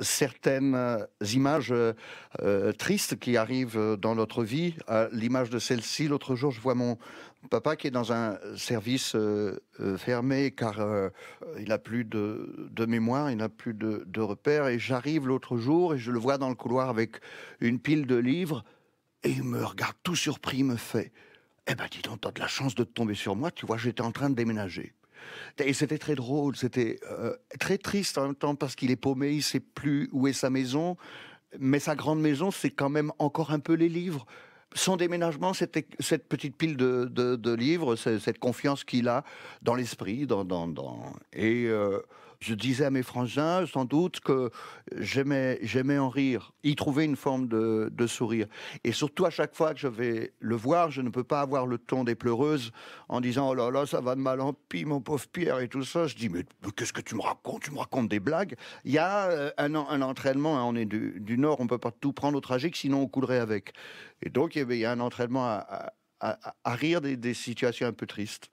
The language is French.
certaines euh, images euh, euh, tristes qui arrivent dans notre vie. l'image de celle-ci, l'autre jour, je vois mon papa qui est dans un service fermé car il n'a plus de, mémoire, il n'a plus de, repères. Et j'arrive l'autre jour et je le vois dans le couloir avec une pile de livres et il me regarde tout surpris, il me fait eh ben dis donc, t'as de la chance de tomber sur moi, tu vois, j'étais en train de déménager. Et c'était très drôle, c'était euh, très triste en même temps parce qu'il est paumé, il sait plus où est sa maison, mais sa grande maison, c'est quand même encore un peu les livres. Son déménagement, c'était cette petite pile de, livres, cette confiance qu'il a dans l'esprit, dans, dans, et euh, je disais à mes frangins, sans doute, que j'aimais, j'aimais en rire, y trouver une forme de, sourire. Et surtout, à chaque fois que je vais le voir, je ne peux pas avoir le ton des pleureuses en disant Oh là là, ça va de mal en pis, mon pauvre Pierre, et tout ça. Je dis Mais, qu'est-ce que tu me racontes Tu me racontes des blagues Il y a euh, un, entraînement, hein, on est du, Nord, on ne peut pas tout prendre au tragique, sinon on coulerait avec. Et donc, il y a un entraînement à, rire des, situations un peu tristes.